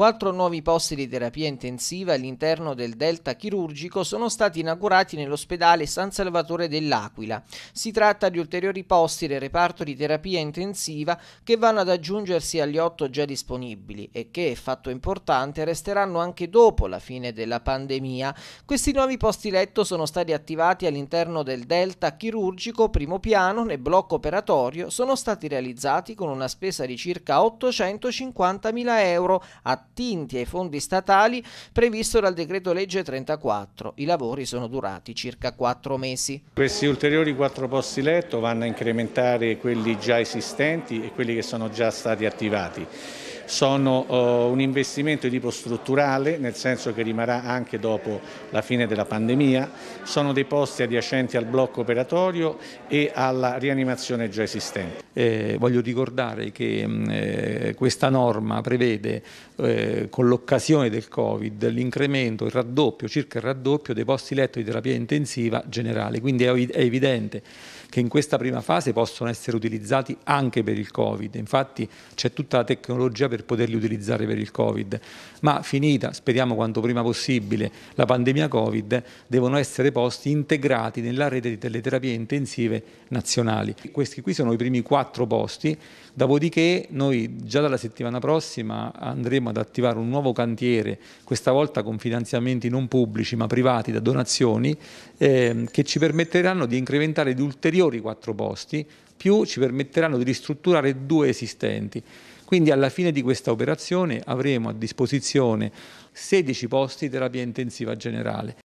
Quattro nuovi posti di terapia intensiva all'interno del Delta chirurgico sono stati inaugurati nell'ospedale San Salvatore dell'Aquila. Si tratta di ulteriori posti del reparto di terapia intensiva che vanno ad aggiungersi agli otto già disponibili e che, fatto importante, resteranno anche dopo la fine della pandemia. Questi nuovi posti letto sono stati attivati all'interno del Delta chirurgico primo piano nel blocco operatorio, sono stati realizzati con una spesa di circa 850.000 euro a attinti ai fondi statali previsto dal decreto legge 34. I lavori sono durati circa quattro mesi. Questi ulteriori quattro posti letto vanno a incrementare quelli già esistenti e quelli che sono già stati attivati sono uh, un investimento di tipo strutturale, nel senso che rimarrà anche dopo la fine della pandemia, sono dei posti adiacenti al blocco operatorio e alla rianimazione già esistente. Eh, voglio ricordare che mm, eh, questa norma prevede eh, con l'occasione del Covid l'incremento, il raddoppio, circa il raddoppio dei posti letto di terapia intensiva generale, quindi è, è evidente che in questa prima fase possono essere utilizzati anche per il Covid, infatti c'è tutta la tecnologia per per poterli utilizzare per il Covid, ma finita, speriamo quanto prima possibile, la pandemia Covid, devono essere posti integrati nella rete di teleterapie intensive nazionali. Questi qui sono i primi quattro posti, dopodiché noi già dalla settimana prossima andremo ad attivare un nuovo cantiere, questa volta con finanziamenti non pubblici ma privati da donazioni, eh, che ci permetteranno di incrementare di ulteriori quattro posti, più ci permetteranno di ristrutturare due esistenti. Quindi alla fine di questa operazione avremo a disposizione 16 posti terapia intensiva generale.